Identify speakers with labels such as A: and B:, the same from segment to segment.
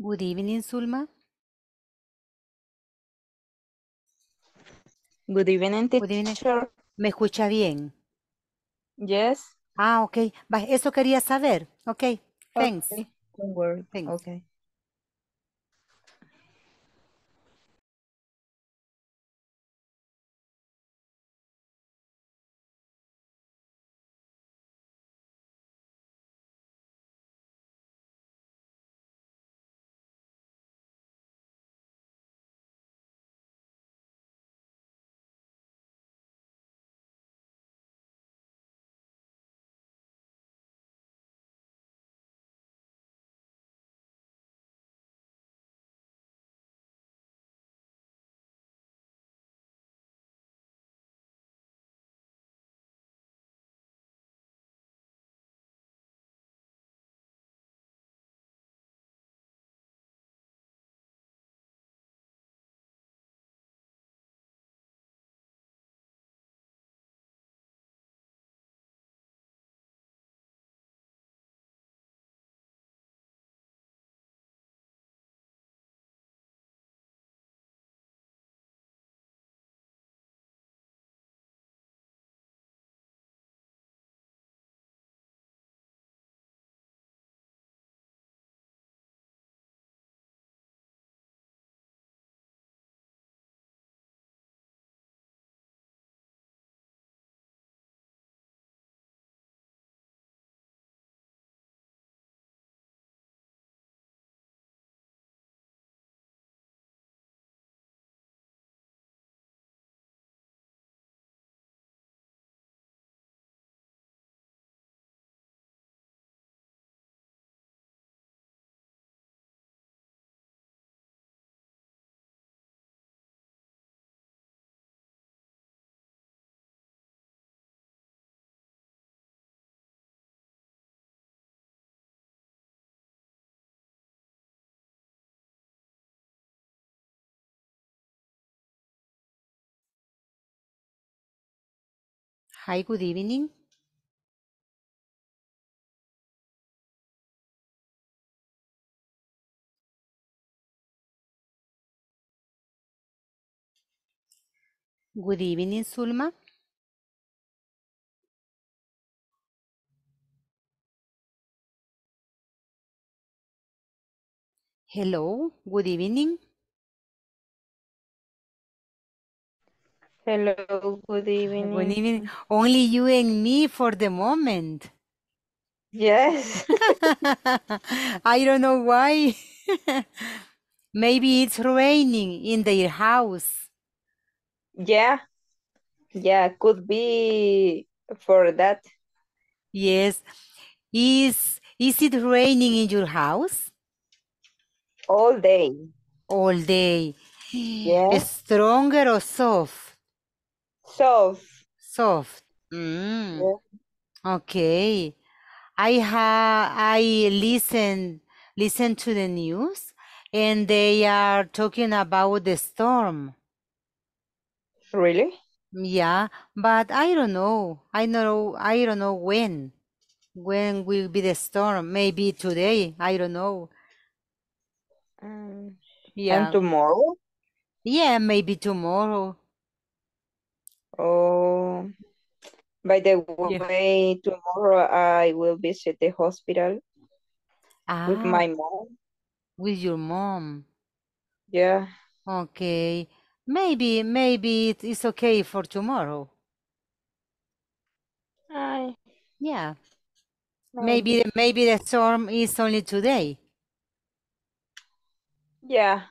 A: Good evening, Zulma.
B: Good evening, teacher. Good evening. ¿Me escucha bien? Yes. Ah, ok. Eso quería saber. Ok, thanks. Okay. Don't worry. Thanks. Okay.
A: Hi, good evening. Good evening, Sulma. Hello, good evening.
B: Hello, good evening. Good evening. Only you and me for the moment. Yes. I don't know why. Maybe it's raining in their house. Yeah. Yeah, could be for that. Yes. Is is it raining in your house? All day. All day. Yes. Stronger or soft? Soft. Soft. Mm. Yeah. Okay. I ha I listen listen to the news and they are talking about the storm. Really? Yeah, but I don't know. I know I don't know when. When will be the storm? Maybe today. I don't know. Um, yeah. And tomorrow? Yeah, maybe tomorrow.
C: Oh, by the way, yeah. tomorrow I will visit the hospital
B: ah, with my mom. With your mom? Yeah. Okay. Maybe, maybe it is okay for tomorrow. Hi. Yeah. Maybe, maybe the storm is only today.
C: Yeah.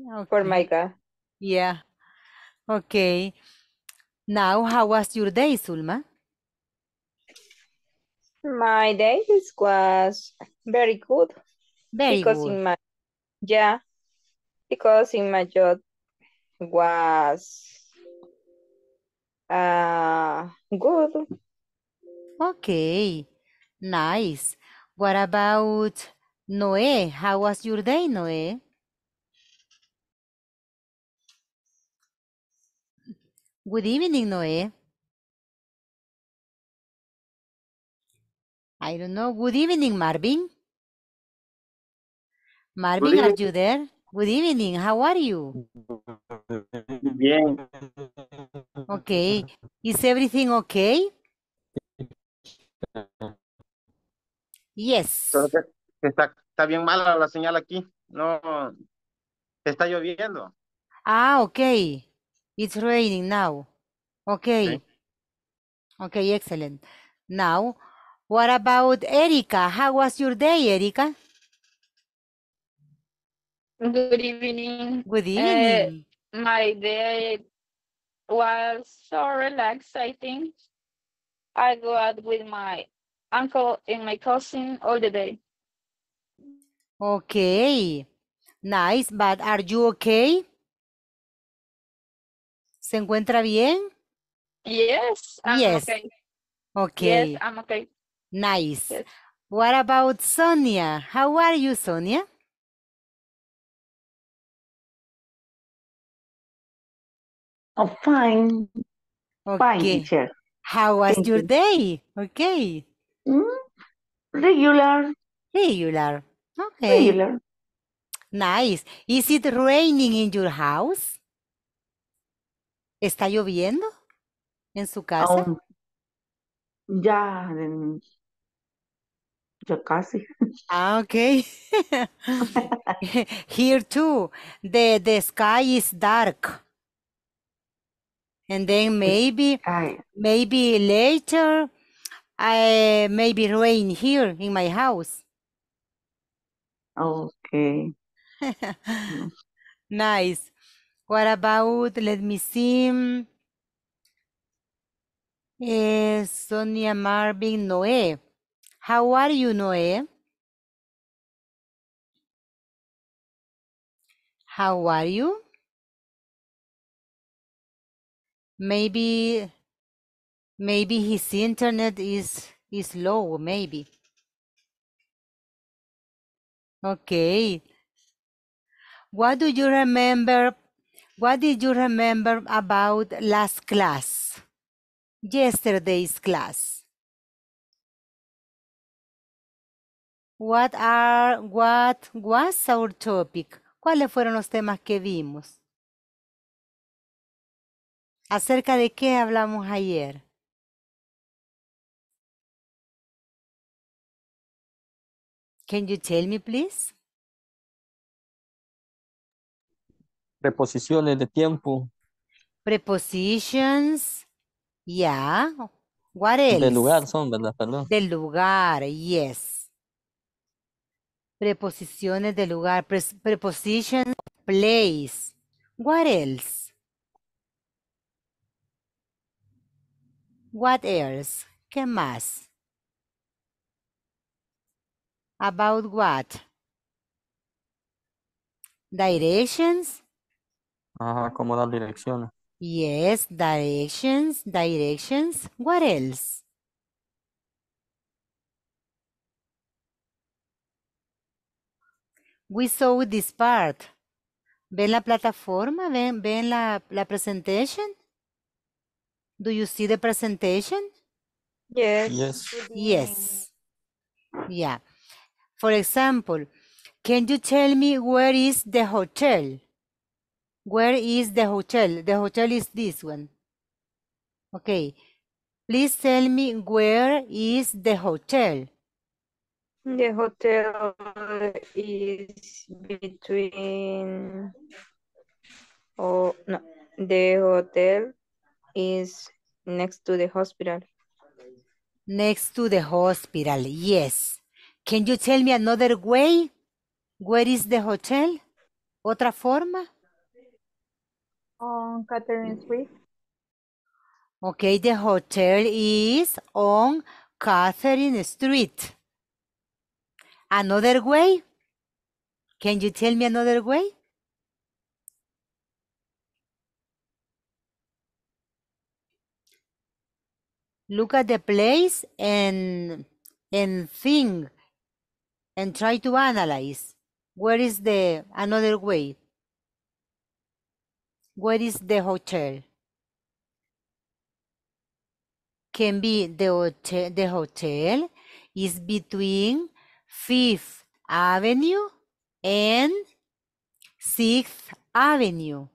C: Okay. For Micah.
B: Yeah. Okay. Now, how was your day, Sulma?
C: My day was very good. Very because good. In my, yeah, because in my job was
B: uh, good. Okay, nice. What about Noé? How was your day, Noé? Good evening,
A: Noé. I don't know.
B: Good evening, Marvin. Marvin, are you there? Good evening. How are you? Bien. Okay. Is everything okay? Yes.
D: Está, está bien mala la señal aquí. No. Está lloviendo.
B: Ah, okay. It's raining now. Okay. okay. Okay, excellent. Now, what about Erika? How was your day, Erika?
C: Good evening. Good uh, evening. Uh, my day was so relaxed, I think. I go out with my uncle and my cousin all the day.
B: Okay. Nice, but are you okay? ¿Se encuentra bien?
A: Yes, I'm okay.
B: Okay. Yes, I'm okay. Nice. What about Sonia? How are you, Sonia?
A: Oh, fine.
B: Okay. How was your day? Okay. Mm, regular. Regular. Okay. Regular. Nice. Is it raining in your house? ¿Está lloviendo
C: en su casa? ya, ya casi. Ah, okay. Here too,
B: the the sky is dark. And then maybe maybe later, I eh, maybe rain here in my house.
A: Okay.
B: Mm. Nice. What about, let me see. Eh, Sonia Marvin Noé. How are you, Noé? How are you? Maybe maybe his internet is is low, maybe. Okay. What do you remember What did you remember about last class? Yesterday's class. What are what was our topic? ¿Cuáles fueron los temas que vimos? ¿Acerca de qué
A: hablamos ayer? Can you tell me please?
D: Preposiciones de tiempo.
B: Prepositions. Ya. Yeah. What else? Del lugar
D: son, ¿verdad? Perdón.
B: Del lugar, yes. Preposiciones de lugar. Preposiciones preposition place. What else? What else? ¿Qué más? About what? Directions?
D: Ajá, como dar direcciones.
B: Yes, directions, directions. What else? We saw this part. ¿Ven la plataforma? ¿Ven, la, la presentation? Do you see the presentation?
C: Yes. Yes. Yes.
B: Yeah. For example, can you tell me where is the hotel? Where is the hotel? The hotel is this one. Okay. Please tell me where is the hotel?
C: The hotel is between, oh no, the hotel is next to the hospital.
B: Next to the hospital, yes. Can you tell me another way? Where is the hotel? Otra forma?
A: on Catherine Street.
B: Okay, the hotel is on Catherine Street. Another way? Can you tell me another way? Look at the place and and think and try to analyze. Where is the another way? Where is the hotel? Can be the hotel, the hotel is between Fifth Avenue and Sixth Avenue.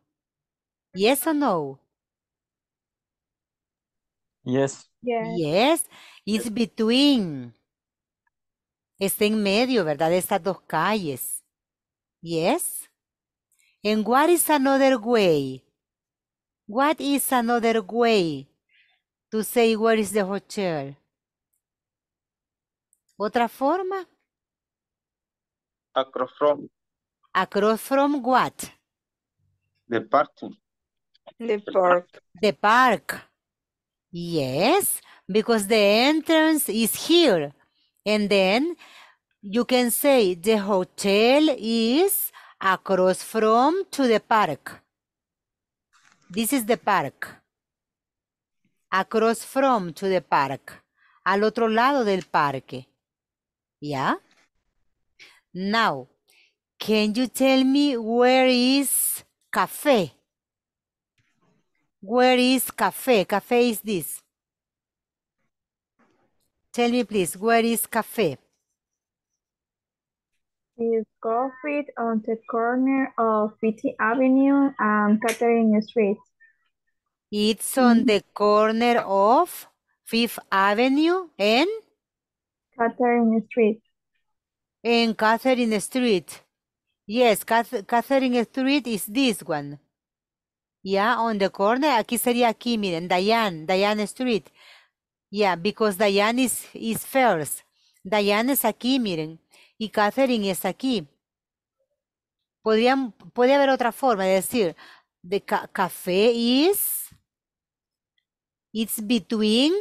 B: Yes or no? Yes. Yes. It's between. Está en medio, ¿verdad? estas dos calles. Yes. And what is another way? What is another way to say where is the hotel? ¿Otra forma?
D: Across from.
B: Across from what?
D: The parking.
B: The park. The park. Yes, because the entrance is here. And then you can say the hotel is Across from to the park. This is the park. Across from to the park. Al otro lado del parque. Yeah? Now, can you tell me where is café? Where is café? Café is this. Tell me please, where is café? is located on the corner of Fifth Avenue and Catherine Street. It's on the corner of Fifth Avenue and Catherine Street. And Catherine Street. Yes, Cath Catherine Street is this one. Yeah, on the corner. Aquí sería aquí, miren, Diane, Diane Street. Yeah, because Diane is, is first. Diane es aquí, miren. y Catherine está aquí. Podrían, puede haber otra forma de decir, the café is, it's between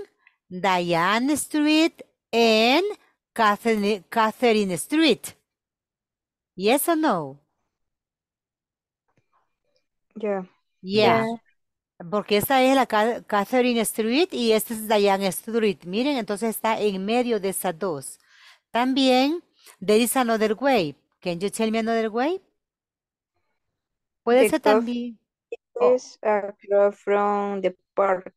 B: Diane Street and Catherine, Catherine Street. Yes or no? Yeah. Yeah. Porque esta es la Catherine Street y esta es Diane Street. Miren, entonces está en medio de esas dos. También There is another way. Can you tell me another way? Puede ser también.
C: Is across from the park.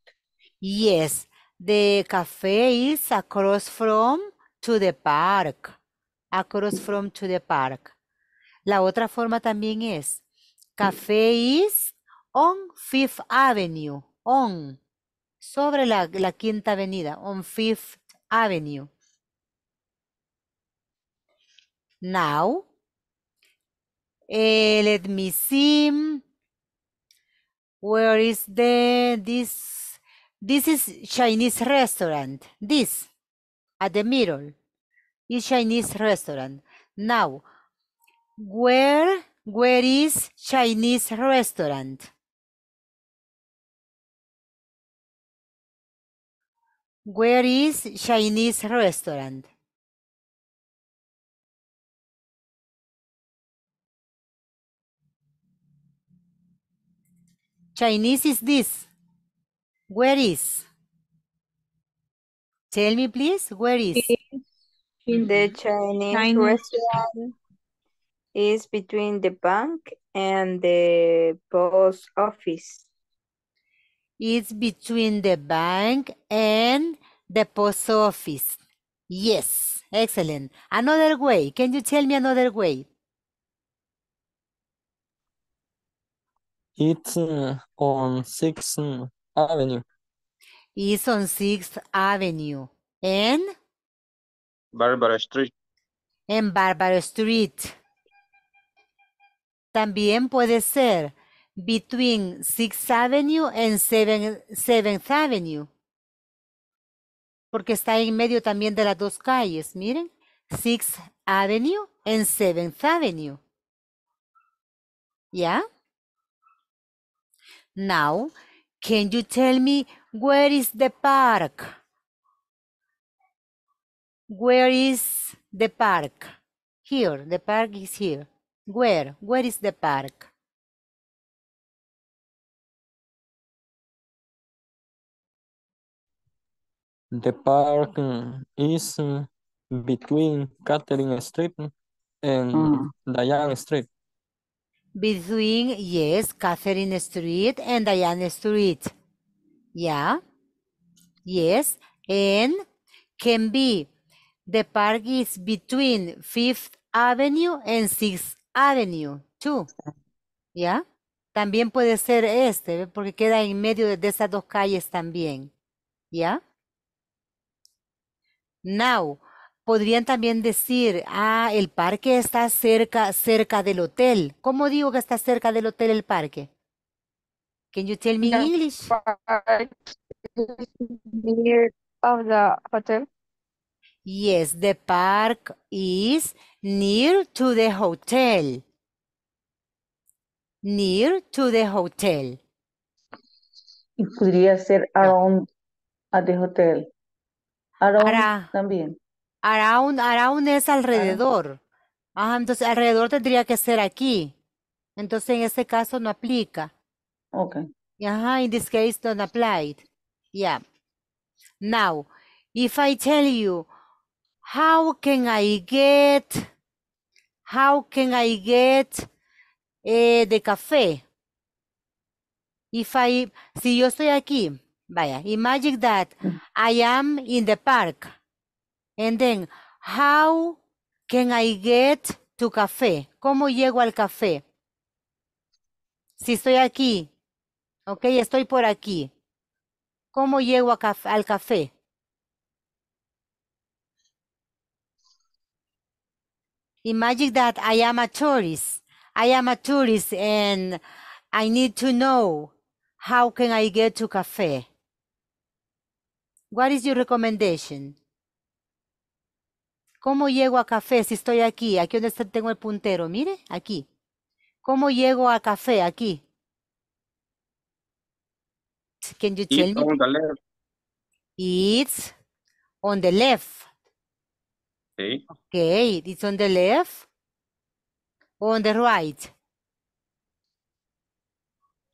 B: Yes, the cafe is across from to the park. Across from to the park. La otra forma también es cafe is on Fifth Avenue. On. Sobre la, la quinta avenida. On Fifth Avenue. Now, uh, eh, let me see. Where is the, this, this is Chinese restaurant. This, at the middle, is Chinese restaurant. Now, where, where is Chinese restaurant?
A: Where is Chinese restaurant?
B: Chinese is this. Where is? Tell me, please, where is? In the mm-hmm. Chinese, Chinese restaurant is between the bank and
C: the post office.
B: It's between the bank and the post office. Yes, excellent. Another way, can you tell me another way?
D: It's uh, on 6th uh, Avenue.
B: It's on 6th Avenue. En
D: Barbara Street.
B: En Barbara Street. También puede ser between 6th Avenue and Seventh Avenue. Porque está en medio también de las dos calles, miren. 6th Avenue and 7th Avenue. ¿Ya? Now, can you tell me where is the park? Where is the park? Here, the park is here. Where? Where is the park?
D: The park uh, is uh, between Catherine Street and mm. Diane Street.
C: between,
B: yes, Catherine Street and Diane Street. Yeah. Yes. And can be. The park is between Fifth Avenue and Sixth Avenue, too. Yeah. También puede ser este, porque queda en medio de, esas dos calles también. ¿ya? Now, Podrían también decir, ah, el parque está cerca, cerca del hotel. ¿Cómo digo que está cerca del hotel el parque? Can you tell me English? Near of oh, the hotel. Yes, the park is near to the hotel. Near to the hotel.
C: Y podría ser around the hotel. Around también. Around,
B: es alrededor. entonces alrededor tendría que ser aquí. Entonces en este caso no aplica. Okay. Ajá, in this case don't apply. Yeah. Now, if I tell you, how can I get, how can I get eh, de café? If I, si yo estoy aquí, vaya, imagine that mm. I am in the park. And then, how can I get to café? ¿Cómo llego al café? Si estoy aquí, ok, estoy por aquí. ¿Cómo llego a caf al café? Imagine that I am a tourist. I am a tourist and I need to know how can I get to café? What is your recommendation? ¿Cómo llego a café si estoy aquí? Aquí donde tengo el puntero, mire, aquí. ¿Cómo llego a café aquí? Can you It's on the left. It's on the left. Okay. it's on the left. On the right.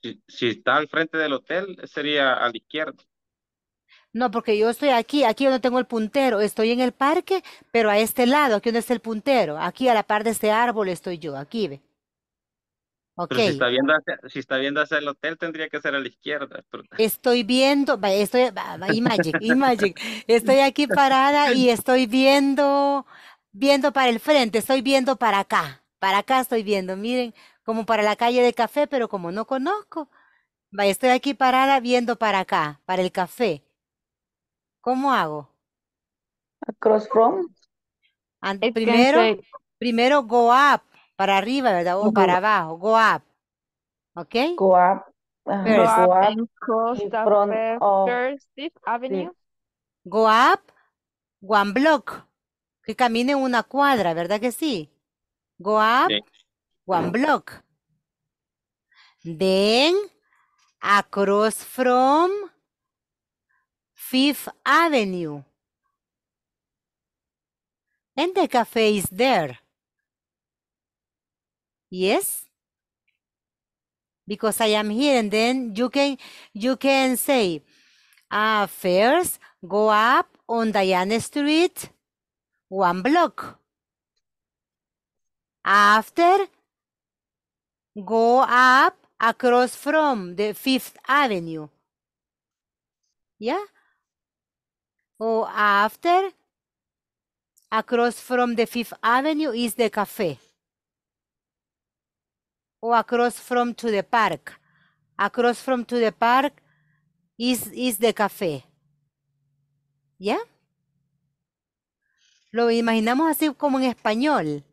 D: Si, si está al frente del hotel, sería a la izquierda.
B: No, porque yo estoy aquí, aquí yo no tengo el puntero, estoy en el parque, pero a este lado, aquí donde está el puntero, aquí a la par de este árbol estoy yo, aquí ve. Pero si está,
D: viendo hacia, si viendo el hotel, tendría que ser a la izquierda.
B: Estoy viendo, estoy, imagine, estoy aquí parada y estoy viendo, viendo para el frente, estoy viendo para acá, para acá estoy viendo, miren, como para la calle de café, pero como no conozco, estoy aquí parada viendo para acá, para el café. ¿Cómo hago?
C: Across from.
B: primero, primero go up, para arriba, ¿verdad? O para abajo, go up. ¿Ok? Go up. first. Go up Avenue. Go up one block. Que camine una cuadra, ¿verdad que sí? Go up one block. Then across from Fifth Avenue. And the cafe is there. Yes? Because I am here and then you can you can say uh, first go up on Diana Street one block. After go up across from the Fifth Avenue. Yeah? or after, across from the Fifth Avenue is the cafe. O across from to the park. Across from to the park is, is the cafe. ¿Ya? Lo imaginamos así como en español.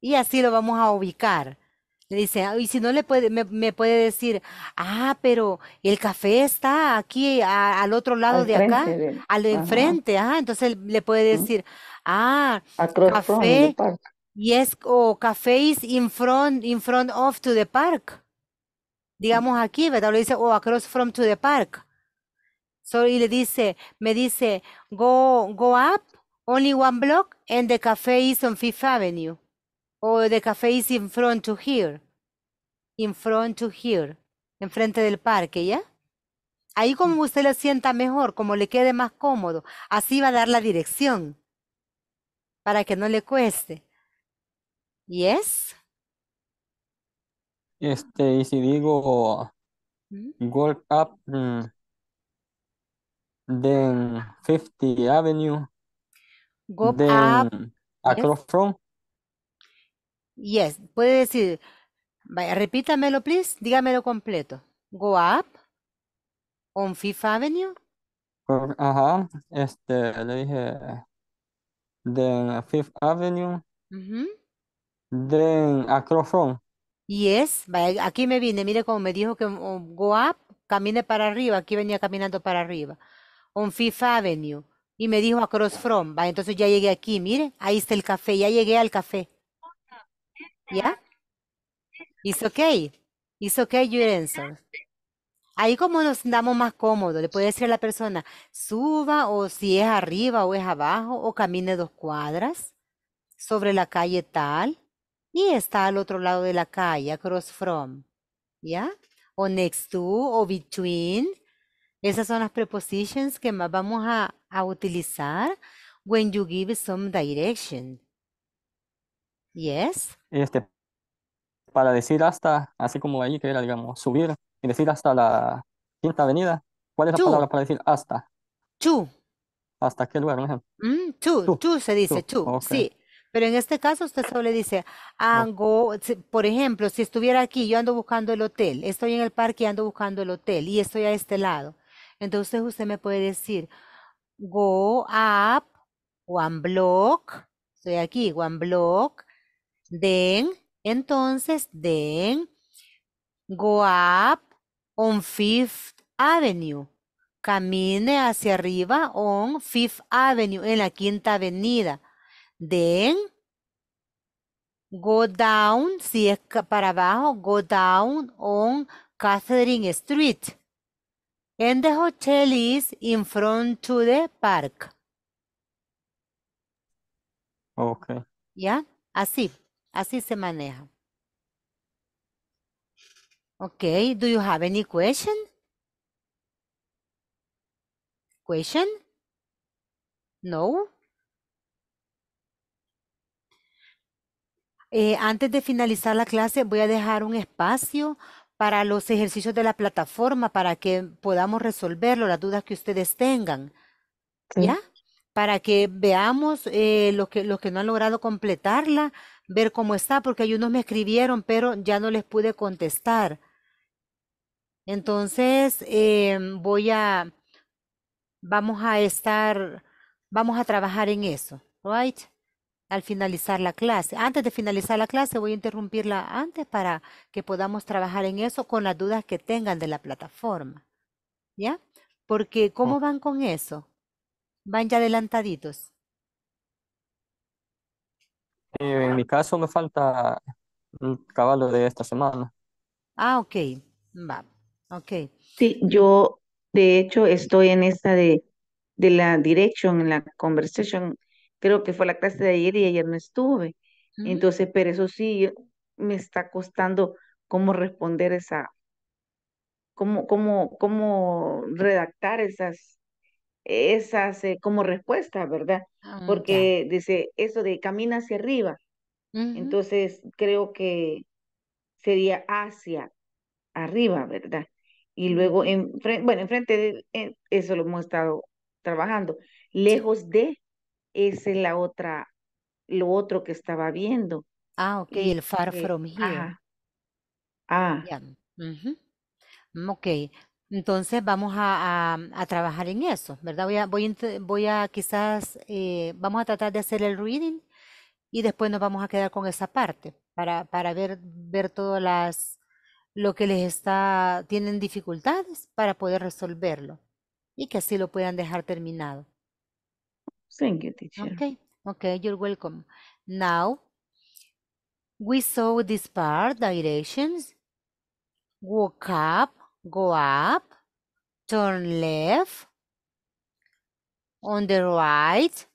B: Y así lo vamos a ubicar. Le dice, y si no le puede, me, puede decir, ah, pero el café está aquí al otro lado de acá, al de enfrente, ah, entonces le puede decir, ah, Across café, y es o café is in front, in front of to the park, mm. digamos aquí, ¿verdad? Le dice, o across from to the park. So, y le dice, me dice, go, go up, only one block, and the café is on Fifth Avenue. O de café is in front to here. In front to here. Enfrente del parque, ¿ya? Ahí mm. como usted lo sienta mejor, como le quede más cómodo. Así va a dar la dirección. Para que no le cueste. ¿Yes?
D: Este, y si digo go mm. up mm, then 50 Avenue,
B: go up, across from, Yes, puede decir, repítamelo, please, dígamelo completo. Go up on Fifth Avenue.
D: ajá, este, le dije, then Fifth Avenue, then across from.
B: Yes, aquí me vine, mire cómo me dijo que um, um, go up, camine para arriba, aquí venía caminando para arriba. On Fifth Avenue. Y me dijo across from, entonces ya llegué aquí, mire, ahí está el café, ya llegué al café. ¿Ya? It's okay. It's okay you Ahí como nos damos más cómodo, le puede decir a la persona, suba o si es arriba o es abajo o camine dos cuadras sobre la calle tal y está al otro lado de la calle, across from, ¿ya? O next to o between. Esas son las prepositions que más vamos a, a utilizar when you give some direction. Yes.
D: Este, para decir hasta, así como allí que era, digamos, subir y decir hasta la quinta avenida, ¿cuál es la palabra para decir hasta? To. ¿Hasta qué lugar, to,
B: mm, se dice, to, sí. Pero en este caso usted solo le dice, go, por ejemplo, si estuviera aquí, yo ando buscando el hotel, estoy en el parque y ando buscando el hotel y estoy a este lado. Entonces usted me puede decir, go up one block, estoy aquí, one block Then, entonces, then, go up on Fifth Avenue. Camine hacia arriba on Fifth Avenue, en la quinta avenida. Then, go down, si es para abajo, go down on Catherine Street. And the hotel is in front to the park. Okay. ¿Ya? Así. Así se maneja. Okay, do you have any question? Question? No? Eh, antes de finalizar la clase voy a dejar un espacio para los ejercicios de la plataforma para que podamos resolverlo, las dudas que ustedes tengan. ¿Ya? para que veamos eh, los, que, que no han logrado completarla, ver cómo está, porque hay unos me escribieron, pero ya no les pude contestar. Entonces, eh, voy a, vamos a estar, vamos a trabajar en eso, right? Al finalizar la clase. Antes de finalizar la clase, voy a interrumpirla antes para que podamos trabajar en eso con las dudas que tengan de la plataforma. ¿Ya? Porque, ¿cómo van con eso? van ya adelantaditos?
D: Eh, en mi caso me falta un caballo de esta semana.
C: Ah, ok. Va. Ok. Sí, yo de hecho estoy en esta de, de la dirección, en la conversation. Creo que fue la clase de ayer y ayer no estuve. Entonces, pero eso sí, me está costando cómo responder esa, cómo, cómo, cómo redactar esas esa eh, como respuesta, ¿verdad? Ah, Porque dice eso de camina hacia arriba. Entonces creo que sería hacia arriba, ¿verdad? Y luego, en, bueno, enfrente de eh, eso lo hemos estado trabajando. Lejos de, ese es la otra, lo otro que estaba viendo.
B: Ah, ok, el far from here. Ah. Yeah. Ok, entonces vamos a, trabajar en eso, ¿verdad? Voy a, quizás, eh, vamos a tratar de hacer el reading y después nos vamos a quedar con esa parte para, ver, ver todas las, lo que les está, tienen dificultades para poder resolverlo y que así lo puedan dejar terminado.
C: Thank teacher.
B: Okay, okay, you're welcome. Now, we saw this part, directions, woke up, Go up, turn left, on the right,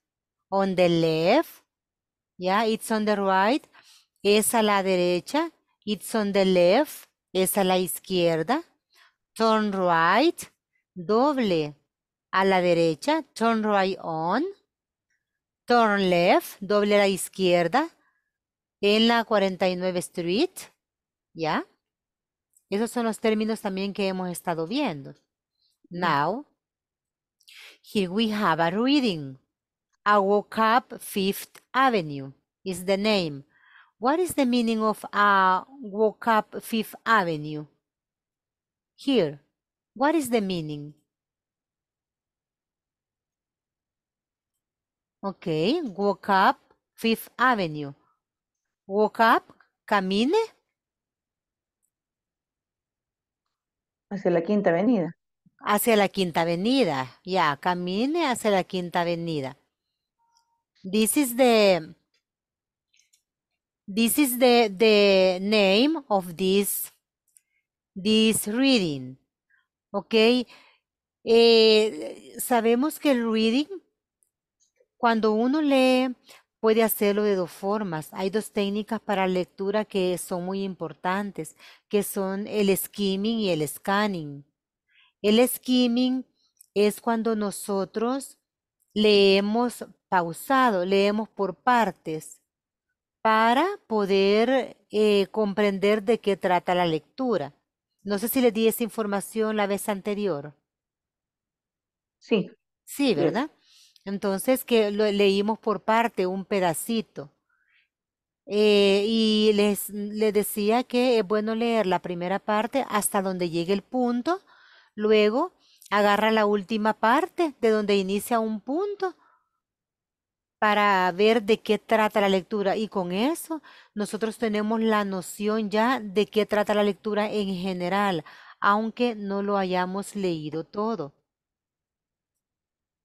B: on the left, yeah, it's on the right, es a la derecha, it's on the left, es a la izquierda, turn right, doble, a la derecha, turn right on, turn left, doble a la izquierda, en la 49 Street, ¿ya? Esos son los términos también que hemos estado viendo. Mm. Now, here we have a reading. A woke up Fifth Avenue is the name. What is the meaning of a walk up Fifth Avenue? Here, what is the meaning? Okay, walk up Fifth Avenue. Walk up, camine,
C: Hacia la Quinta Avenida.
B: Hacia la Quinta Avenida. ya, camine hacia la Quinta Avenida. This is the this is the the name of this this reading. Okay. Eh, sabemos que el reading, cuando uno lee Puede hacerlo de dos formas. Hay dos técnicas para lectura que son muy importantes, que son el skimming y el scanning. El skimming es cuando nosotros leemos pausado, leemos por partes para poder eh, comprender de qué trata la lectura. No sé si les di esa información la vez anterior. Sí. Sí, eh, ¿verdad? Entonces, que leímos por parte un pedacito. Eh, y les, les decía que es bueno leer la primera parte hasta donde llegue el punto, luego agarra la última parte de donde inicia un punto para ver de qué trata la lectura. Y con eso nosotros tenemos la noción ya de qué trata la lectura en general, aunque no lo hayamos leído todo.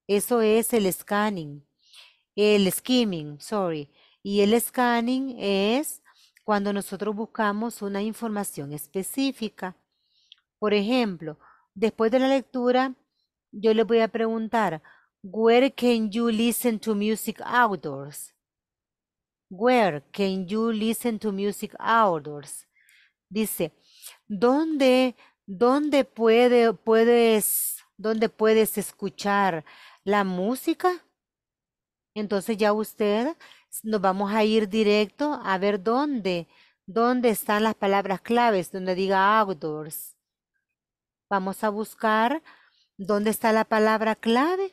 B: Eso es el scanning, el skimming, sorry. Y el scanning es cuando nosotros buscamos una información específica. Por ejemplo, después de la lectura, yo le voy a preguntar, Where can you listen to music outdoors? Where can you listen to music outdoors? Dice, ¿dónde, dónde puede, puedes, dónde puedes escuchar la música. Entonces ya usted nos vamos a ir directo a ver dónde, dónde están las palabras claves, donde diga outdoors. Vamos a buscar dónde está la palabra clave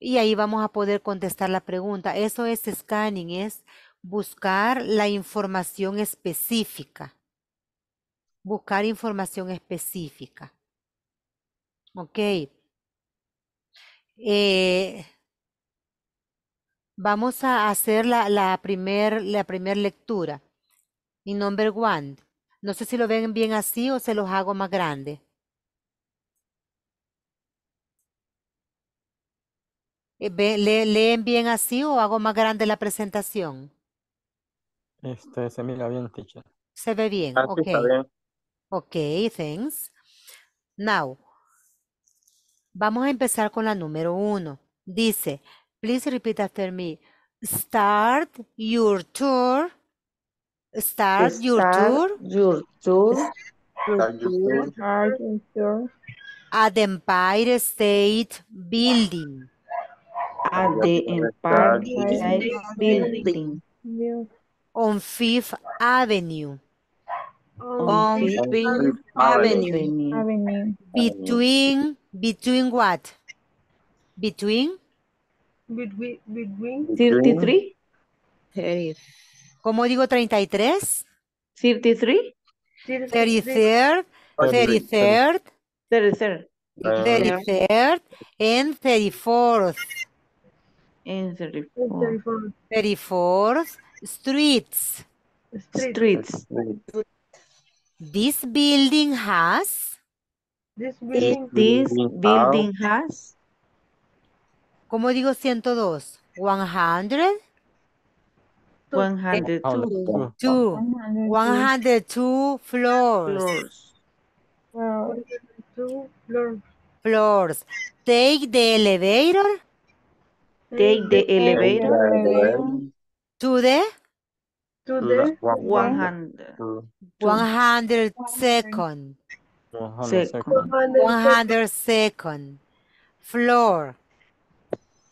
B: y ahí vamos a poder contestar la pregunta. Eso es scanning, es buscar la información específica. Buscar información específica. Ok. Eh, vamos a hacer la, primera primer lectura. Y number one. No sé si lo ven bien así o se los hago más grande. Eh, ¿Leen bien así o hago más grande la presentación?
D: Este, se mira bien, teacher.
B: Se ve bien, ok. Ok, thanks. Now, Vamos a empezar con la número uno. Dice, please repeat after me. Start your tour. Start, your tour.
C: Your tour. Start your
B: tour. At the Empire State Building.
C: At the Empire State Building.
B: On Fifth Avenue. Oh, On Fifth Avenue. Avenue. Between, between what? Between?
C: Between, 33.
B: ¿Cómo digo 33? 33.
C: 33rd, 33rd, 33rd, 33rd,
B: and 34th.
C: And 34th.
B: 34th streets. Streets. streets. This building has. This building, this building has. ¿Cómo digo 102? 100. 102. 102, 102 floors. floors.
A: Floors.
B: Floors. Take the elevator. Take the
C: elevator. To the Today? 100.
B: 100
C: second.
A: 100 second.
B: 100 second. Floor.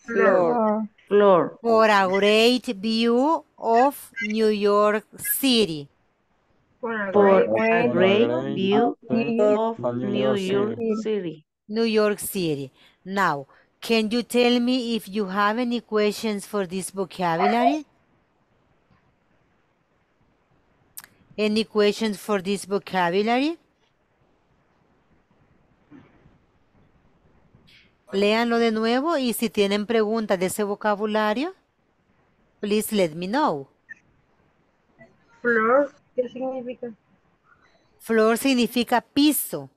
C: Floor. Floor.
B: For a great view of New York City. For a great, great view of New York City. New York City. Now, can you tell me if you have any questions for this vocabulary? Any questions for this vocabulary? Leanlo de nuevo y si tienen preguntas de ese vocabulario, please let me know.
C: Flor, ¿qué significa?
B: Flor significa piso.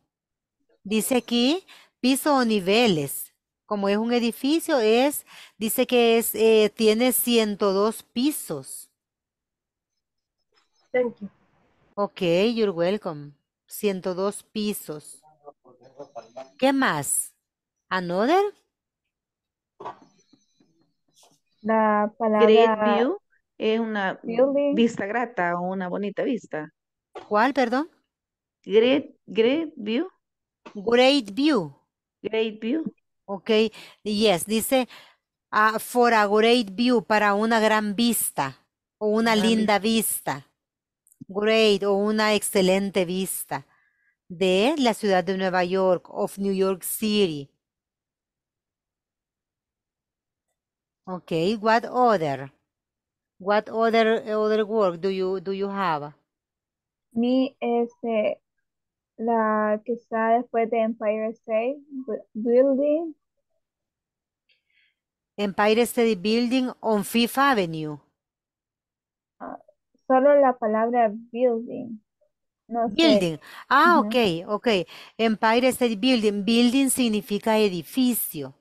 B: Dice aquí piso o niveles. Como es un edificio, es, dice que es, eh, tiene 102 pisos. Ok, you're welcome. 102 pisos. ¿Qué más? Another?
C: La palabra Great view es una vista grata o una bonita vista. ¿Cuál, perdón? Great, great view. Great view. Great view.
B: Ok, yes, dice ah, for a great view, para una gran vista o una linda vista great o una excelente vista de la ciudad de Nueva York, of New York City. Okay, what other? What other other work do you do you have?
C: Mi este la que está después de Empire State Building.
B: Empire State Building on Fifth Avenue.
C: Solo la palabra building.
B: Building. Ah, ok, ok. Empire State Building. Building significa edificio.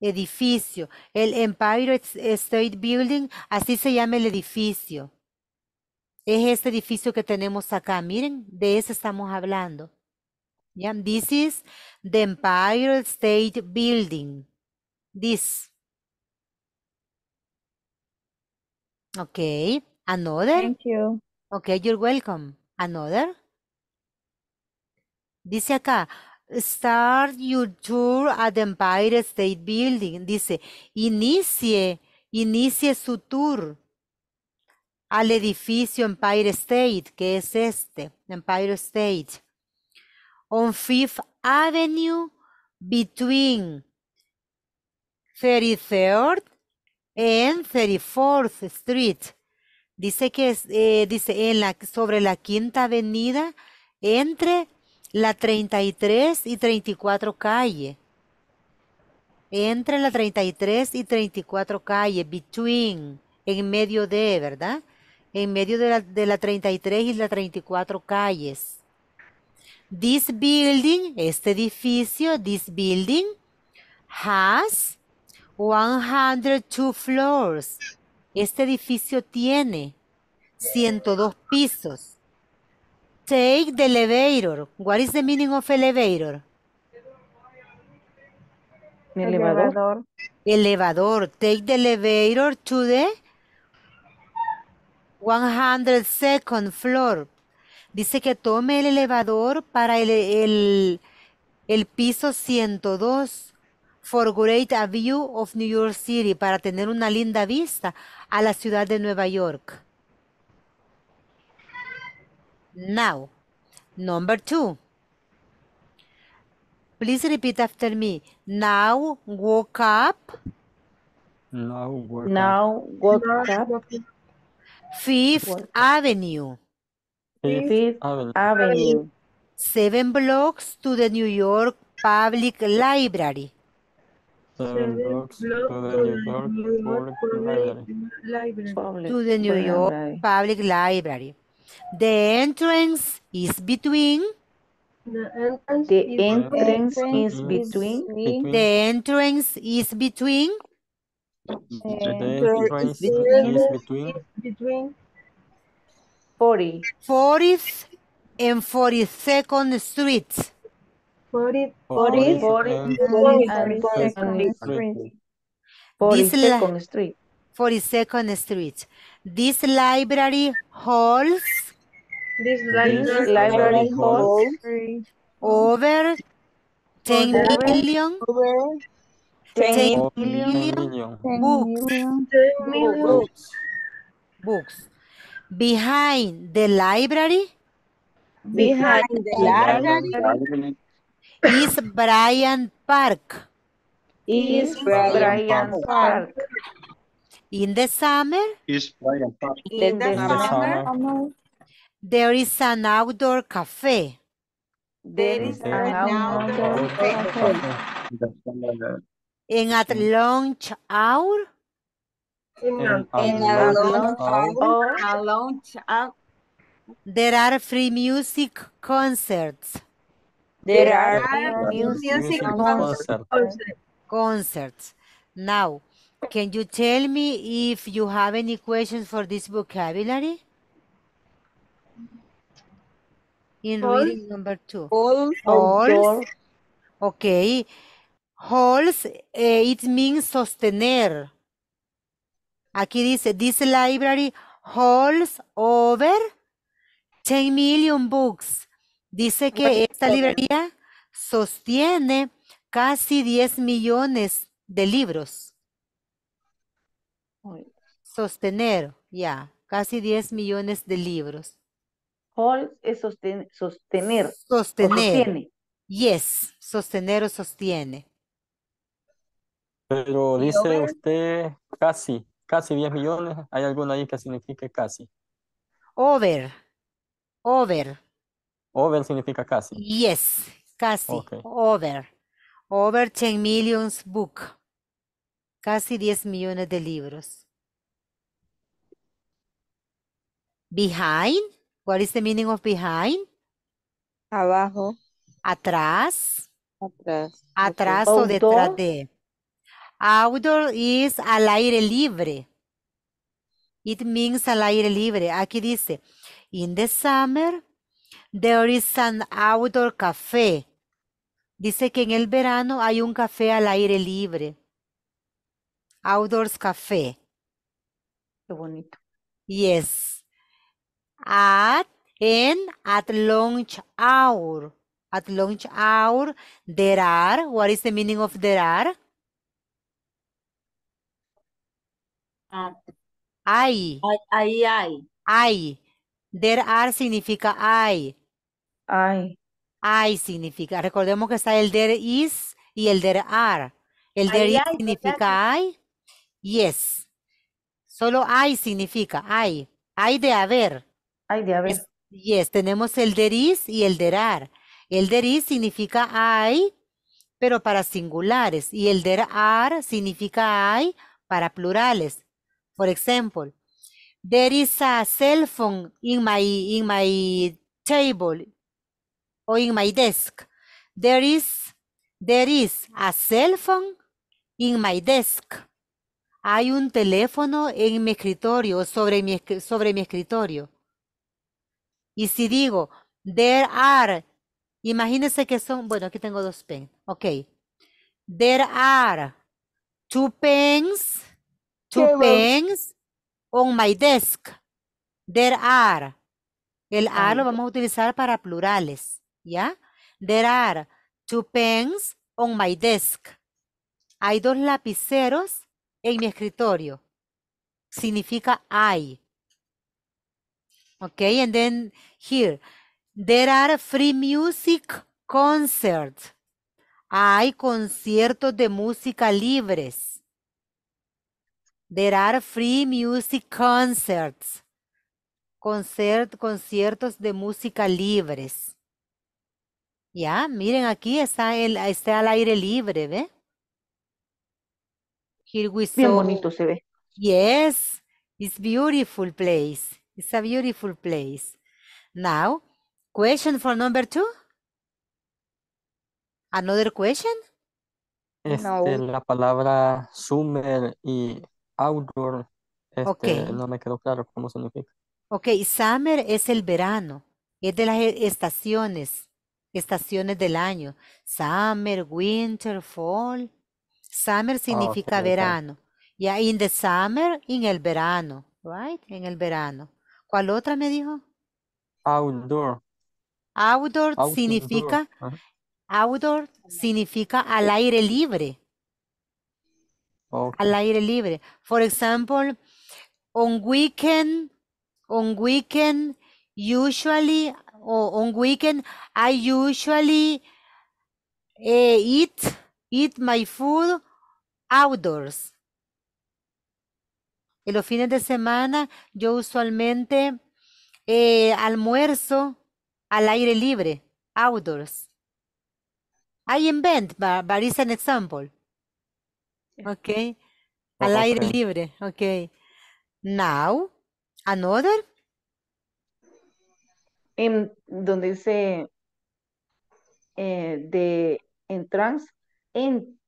B: Edificio. El Empire State Building, así se llama el edificio. Es este edificio que tenemos acá. Miren, de ese estamos hablando. This is the Empire State Building. This. Okay. Another. Thank you. Okay, you're welcome. Another. Dice acá, start your tour at the Empire State Building. Dice, inicie, inicie su tour al edificio Empire State, que es este, Empire State. On Fifth Avenue between 33rd en 34th Street. Dice que es, eh, dice en la, sobre la quinta avenida entre la 33 y 34 calle. Entre la 33 y 34 calle, between, en medio de, ¿verdad? En medio de la, de la 33 y la 34 calles. This building, este edificio, this building, has 102 floors. Este edificio tiene 102 pisos. Take the elevator. What is the meaning of elevator?
C: elevador.
B: Elevador. Take the elevator to the 102nd floor. Dice que tome el elevador para el piso 102 for great a view of New York City, para tener una linda vista a la ciudad de Nueva York. Now, number two. Please repeat after me. Now woke up.
D: Now woke
B: up. Fifth Avenue. Fifth, Avenue. Seven blocks to the New York Public Library.
D: Several blocks to the New
C: York Public Library. to the New York
B: Public Library. The entrance is between the entrance, is, between. The entrance is between. The entrance is between. Is between. between. 40. and 42nd streets. 40, 40, 40, 42nd Street. 42nd Street. This library holds this library, library holds over 10 million over
C: 10 million
B: books. Books. Behind the library Behind the library Is Brian Park. Is Brian Park. In the summer.
A: Is Bryant Park. In the, the summer,
B: summer. There is an outdoor cafe. There is there an outdoor, cafe. In at lunch hour. In, In a, lunch hour. hour. There are free music concerts. There, are, music, concerts. concerts. Now, can you tell me if you have any questions for this vocabulary? In reading number two. Halls. Halls. Okay. Halls, eh, it means sostener. Aquí dice, this library holds over 10 million books. Dice que esta librería sostiene casi 10 millones de libros. Sostener, ya, casi 10 millones de libros.
C: Hold es sostener.
B: Sostener. Yes, sostener o sostiene.
D: Pero dice usted casi, casi 10 millones. ¿Hay alguna ahí que signifique casi?
B: Over, over.
D: Over significa casi.
B: Yes, casi. Over. Over 10 millions book. Casi 10 millones de libros. Behind. What is the meaning of behind? Abajo. Atrás. Atrás. Atrás o detrás de. Outdoor is al aire libre. It means al aire libre. Aquí dice, in the summer, There is an outdoor café. Dice que en el verano hay un café al aire libre. Outdoors café. Qué bonito. Yes. At, en, at lunch hour. At lunch hour, there are. What is the meaning of there are? Ah. Ay. Ay, ay, hay. Hay. There are significa hay. Ay. I significa, recordemos que está el there is y el there are. El there is significa I, yes. Solo I significa I, hay de haber. hay de haber. yes, tenemos el there is y el there are. El there is significa I, pero para singulares. Y el there are significa I para plurales. Por ejemplo, there is a cell phone in my, in my table o in my desk. There is, a cell phone in my desk. Hay un teléfono en mi escritorio, sobre mi, sobre mi escritorio. Y si digo, there are, imagínense que son, bueno, aquí tengo dos pens, ok. There are two pens, two pens on my desk. There are. El are lo vamos a utilizar para plurales. ¿ya? There are two pens on my desk. Hay dos lapiceros en mi escritorio. Significa hay. Okay, and then here, there are free music concerts. Hay conciertos de música libres. There are free music concerts. Concert, conciertos de música libres. Ya, miren aquí, está, el, está al aire libre, ¿ve? Here we bonito se ve. Yes, it's beautiful place. It's a beautiful place. Now, question for number two. Another question? Este,
D: la palabra summer y outdoor, este, no me quedó claro cómo significa.
B: Ok, summer es el verano, es de las e-, estaciones estaciones del año. Summer, winter, fall. Summer ah, significa verano. Y in the summer, en el verano, right? En el verano. ¿Cuál otra me dijo?
D: Outdoor.
B: Outdoor, significa, outdoor significa al aire libre. Al aire libre. For example, on weekend, on weekend, usually o on weekend, I usually eh, eat eat my food outdoors. En los fines de semana yo usualmente eh, almuerzo al aire libre, outdoors. I invent, but, but it's an example. Okay. Oh, al aire libre. Okay. Now, another
C: en donde dice eh, de entrance, en,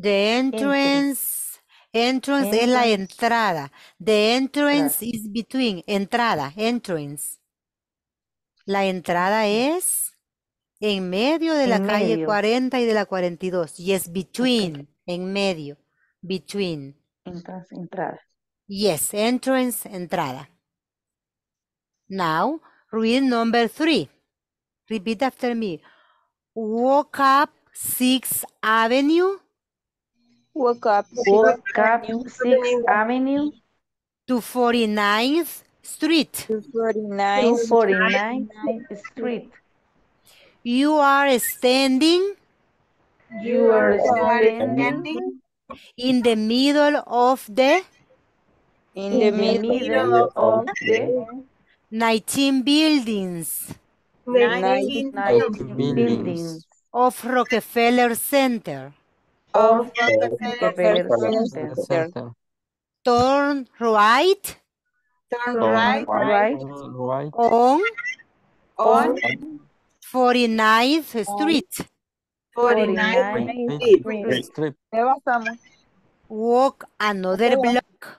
C: the entrance, entrance,
B: es la entrada. The entrance is between, entrada, entrance. La entrada mm. es en medio de la calle 40 y de la 42 y between, en medio, between. Entrance, entrada. Yes, entrance, entrada. Now, Rule number three. Repeat after me. Walk up 6th Avenue. Walk up 6th Avenue. To 49th Street. To 49th, 49th Street. You are standing.
C: You are standing.
B: In the middle of the. In, in the, middle, middle of the. 19 buildings.
C: 19, buildings.
B: Of Rockefeller Center. Of
D: Rockefeller Center.
B: Turn right. Turn right. On. On. 49th Street.
D: 49th Street.
B: Walk another block.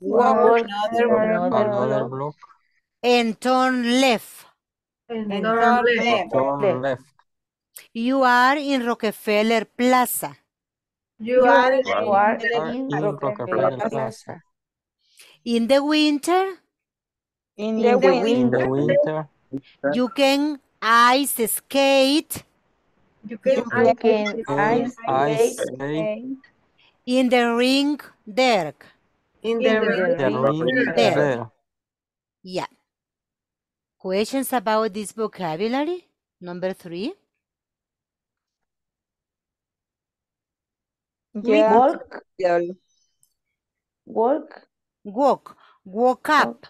B: Walk,
D: another, block.
B: and turn left. And, and turn, turn, left. turn left. You are in Rockefeller Plaza. You, you are, in, are in, in Rockefeller Plaza. Plaza. In the winter. In, the, the winter. the winter. You can ice skate. You can, you can ice, ice, skate. skate. In the ring, Derek.
C: In, in the, the ring,
A: ring, ring, there.
B: Yeah. Questions about this vocabulary? Number three.
A: Walk.
B: Walk. Walk. Walk up.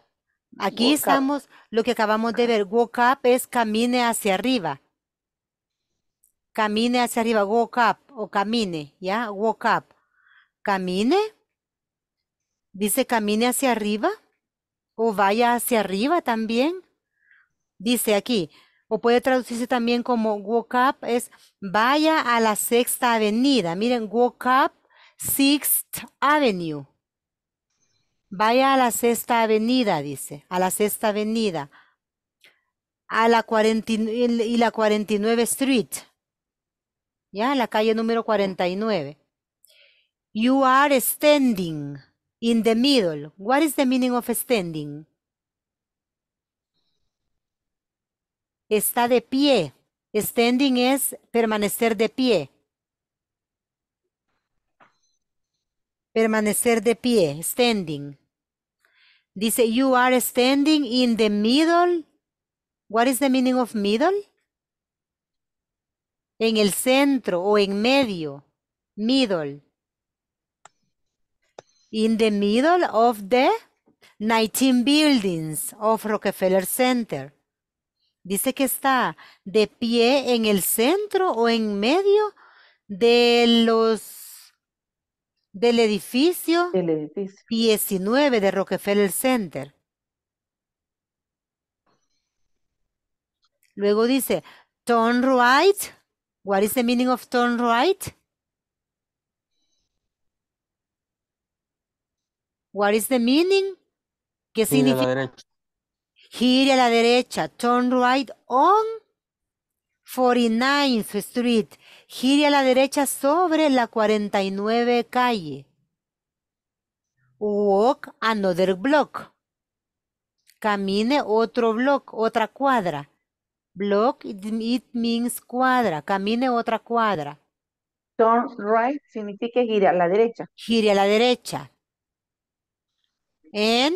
B: Aquí estamos, lo que acabamos de ver, walk up es camine hacia arriba. Camine hacia arriba, walk up o camine, ¿ya? Walk up. Camine. Dice camine hacia arriba o vaya hacia arriba también dice aquí, o puede traducirse también como walk up, es vaya a la sexta avenida. Miren, walk up Sixth Avenue. Vaya a la sexta avenida, dice, a la sexta avenida. A la 49 y la 49 Street. Ya, la calle número 49. You are standing in the middle. What is the meaning of standing? está de pie. Standing es permanecer de pie. Permanecer de pie, standing. Dice, you are standing in the middle. What is the meaning of middle? En el centro o en medio. Middle. In the middle of the 19 buildings of Rockefeller Center. Dice que está de pie en el centro o en medio de los del edificio, 19 de Rockefeller Center. Luego dice, turn right. What is the meaning of turn right? What is the meaning? ¿Qué significa? Gire a la derecha. Turn right on 49th Street. Gire a la derecha sobre la 49 calle. Walk another block. Camine otro block, otra cuadra. Block, it, means cuadra. Camine otra cuadra. Turn right significa gire a la derecha. Gire a la derecha. And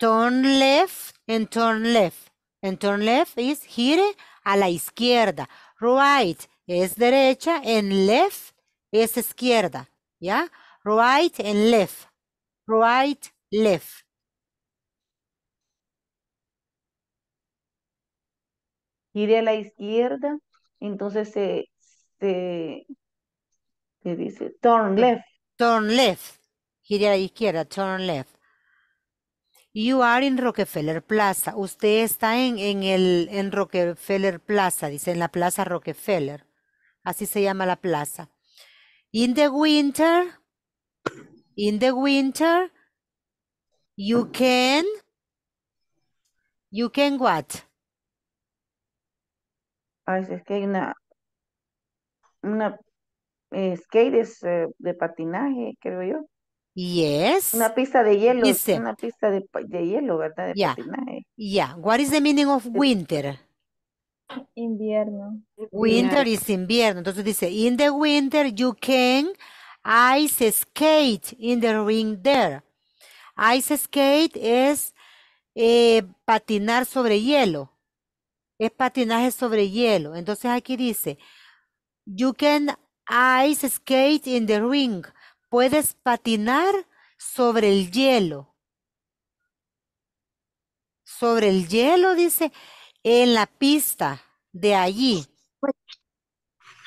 B: turn left and turn left. And turn left is gire a la izquierda. Right es derecha and left es izquierda. ¿Ya? Right and left.
C: Right, left. Gire a la izquierda, entonces se, se, se dice turn left. Turn left. Gire a la
B: izquierda, turn left. You are in Rockefeller Plaza. Usted está en, en, el, en Rockefeller Plaza, dice, en la Plaza Rockefeller. Así se llama la plaza. In the winter, in the winter, you can, you can
C: what? Ah, es que hay una, una eh, skate eh, de patinaje, creo yo.
B: Yes. Una
C: pista de hielo. una pista de, hielo, ¿verdad? De Yeah. Eh.
B: What is the meaning of winter? Invierno. Winter is invierno. Entonces dice, in the winter you can ice skate in the ring there. Ice skate es eh, patinar sobre hielo. Es patinaje sobre hielo. Entonces aquí dice, you can ice skate in the ring. Puedes patinar sobre el hielo. Sobre el hielo, dice, en la pista de allí.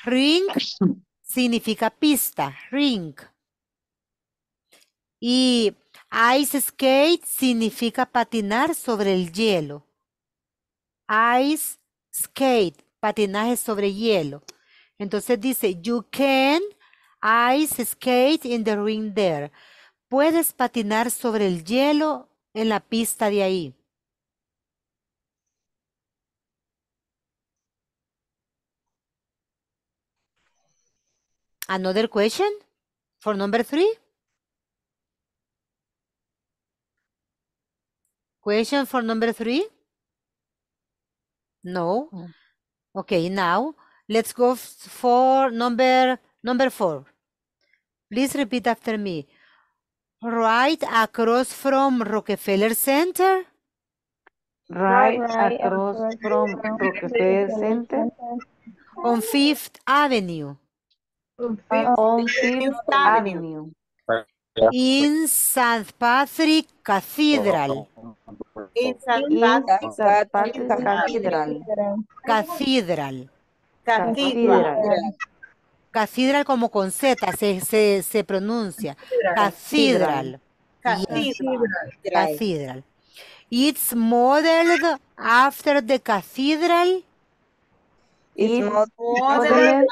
B: Ring significa pista, ring. Y ice skate significa patinar sobre el hielo. Ice skate, patinaje sobre hielo. Entonces dice, you can Ice skate in the ring there. Puedes patinar sobre el hielo en la pista de ahí. Another question for number three? Question for number three? No. Mm. Okay, now let's go for number number four. Please repeat after me. Right across from Rockefeller Center. Right, across,
C: from Rockefeller Center.
B: On Fifth Avenue. On Fifth, Avenue. In St. Patrick Cathedral. In St. Patrick, Cathedral. Cathedral. Cathedral. Catedral como con Z se, se, se pronuncia. Catedral. Cathedral. It's modeled after the cathedral. It's modeled after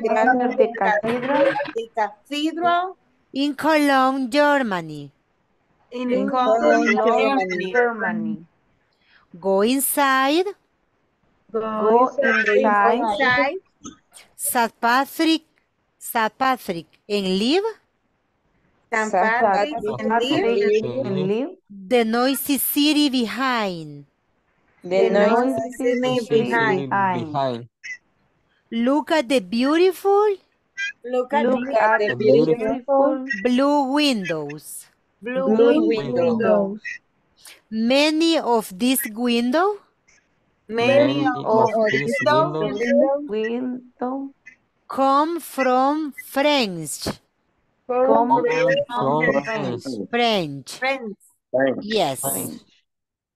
B: the cathedral. The cathedral. In Cologne, Germany.
C: In, Cologne, Germany.
B: Go inside. Go, inside. St. Patrick, St. Patrick en live. Patrick en The noisy city behind. The, noisy city behind. Look at the beautiful. Look at, the, beautiful, Blue windows. Blue, windows. Many of these windows
A: Many, of these windows,
B: come from French. Come from French. French. French. French. Yes. French.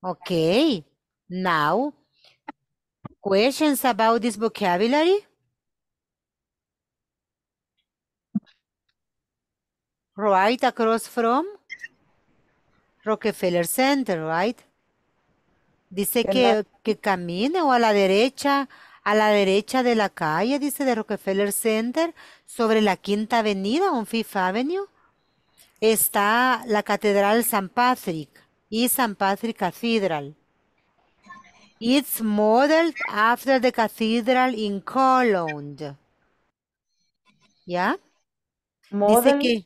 B: Okay. Now, questions about this vocabulary? Right across from Rockefeller Center, right? Dice que, que camine o a la derecha, a la derecha de la calle, dice de Rockefeller Center, sobre la Quinta Avenida, on Fifth Avenue, está la Catedral San Patrick y San Patrick Cathedral. It's modeled after the cathedral in Cologne. ¿Ya? Model. Dice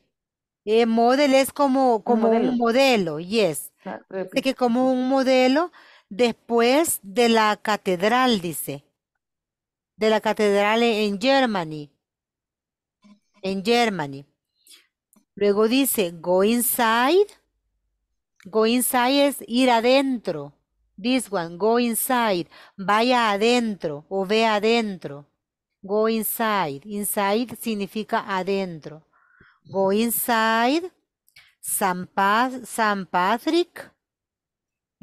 B: que eh, model es como, como un modelo, un modelo yes. Ah, dice que como un modelo después de la catedral, dice. De la catedral en Germany. En Germany. Luego dice, go inside. Go inside es ir adentro. This one, go inside. Vaya adentro o ve adentro. Go inside. Inside significa adentro. Go inside. San, San Patrick.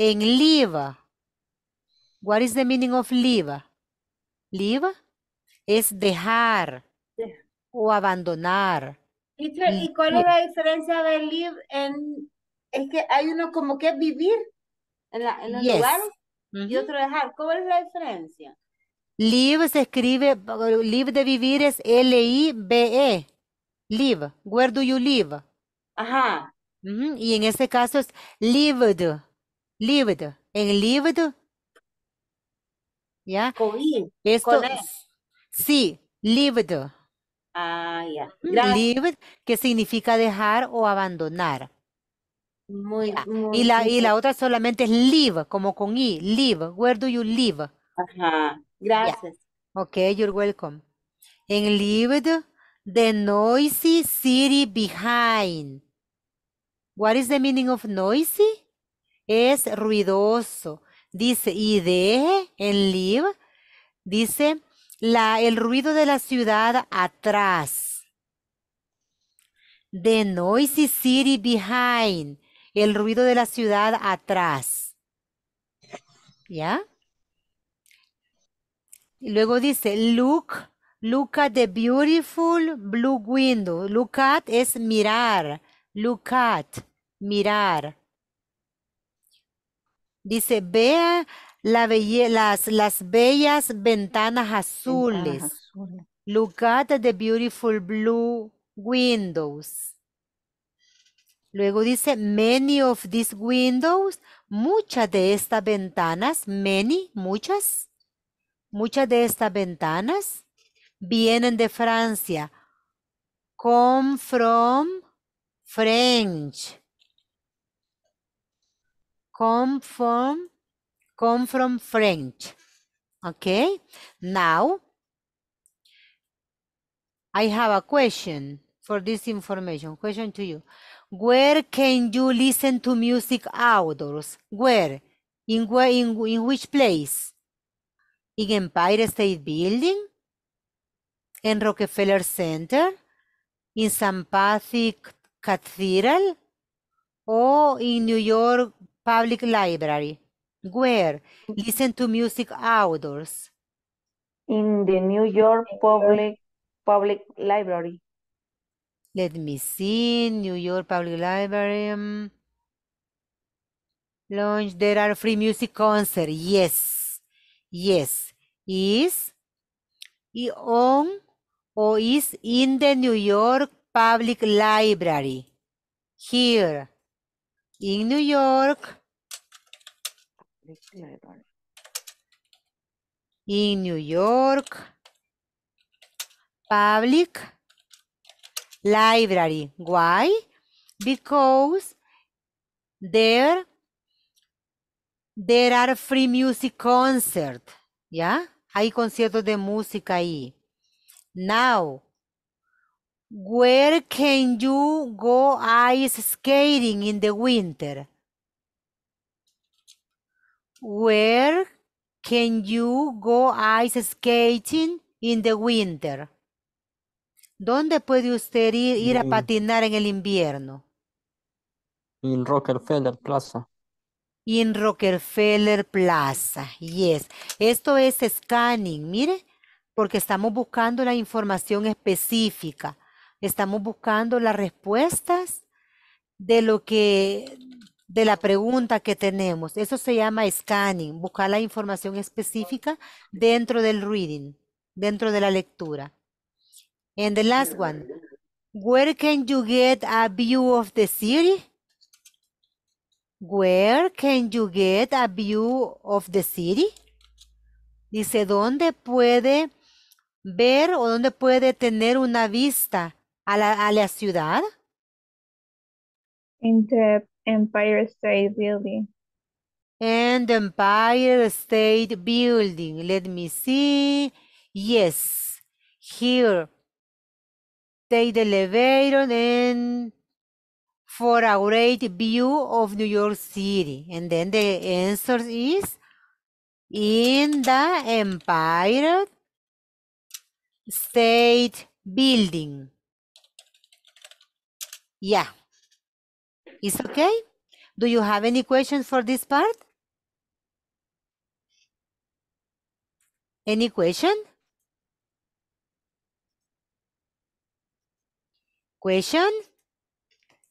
B: En live, What is the meaning of live? Live es dejar o abandonar. ¿y cuál es la diferencia de live en... Es que hay uno como que vivir en, los lugares y otro dejar. ¿Cuál es la diferencia? Live se escribe, live de vivir es L-I-B-E. Live. Where do you live? Ajá. Y en este caso es lived. Lived, en lived, ¿ya? Con I, Esto, e. Sí,
C: Ah, ya. Mm.
B: que significa dejar o abandonar. Muy, y, la, y la otra solamente es live, como con I, live. Where do you live? Ajá, gracias. Ok, Okay, you're welcome. En lived, the noisy city behind. What is the meaning of noisy? es ruidoso. Dice, y de, en live, dice, el ruido de la ciudad atrás. The noisy city behind. El ruido de la ciudad atrás. ¿Ya? Y luego dice, look, look at the beautiful blue window. Look at es mirar. Look at, mirar. Dice, vea las, bellas ventanas azules. Ventanas azules. Look at the beautiful blue windows. Luego dice, many of these windows, muchas de estas ventanas, many, muchas, muchas de estas ventanas vienen de Francia. Come from French. come from come from French. Okay? Now I have a question for this information. Question to you. Where can you listen to music outdoors? Where? In where in, in which place? In Empire State Building? In Rockefeller Center? In Patrick Cathedral? Or in New York public library. Where? Mm-hmm. Listen to music outdoors. In the New York Public
C: Public Library.
B: Let me see. New York Public Library. Um, Launch. There are free music concert. Yes. Yes. Is on or is in the New York Public Library. Here. In New York In New York Public Library. Why? Because there there are free music concert. ¿Ya? Hay conciertos de música ahí. Now, where can you go ice skating in the winter? Where can you go ice skating in the winter? ¿Dónde puede usted ir, a mm. patinar en el invierno?
D: In Rockefeller Plaza.
B: In Rockefeller Plaza. Yes. Esto es scanning, mire, porque estamos buscando la información específica. Estamos buscando las respuestas de lo que, de la pregunta que tenemos. Eso se llama scanning, buscar la información específica dentro del reading, dentro de la lectura. And the last one, where can you get a view of the city? Where can you get a view of the city? Dice, ¿dónde puede ver o dónde puede tener una vista a la, a la ciudad? Empire State Building. And Empire State Building. Let me see. Yes, here. Take the elevator and for a great view of New York City. And then the answer is in the Empire State Building. Yeah. it okay? Do you have any questions for this part? Any question? Question?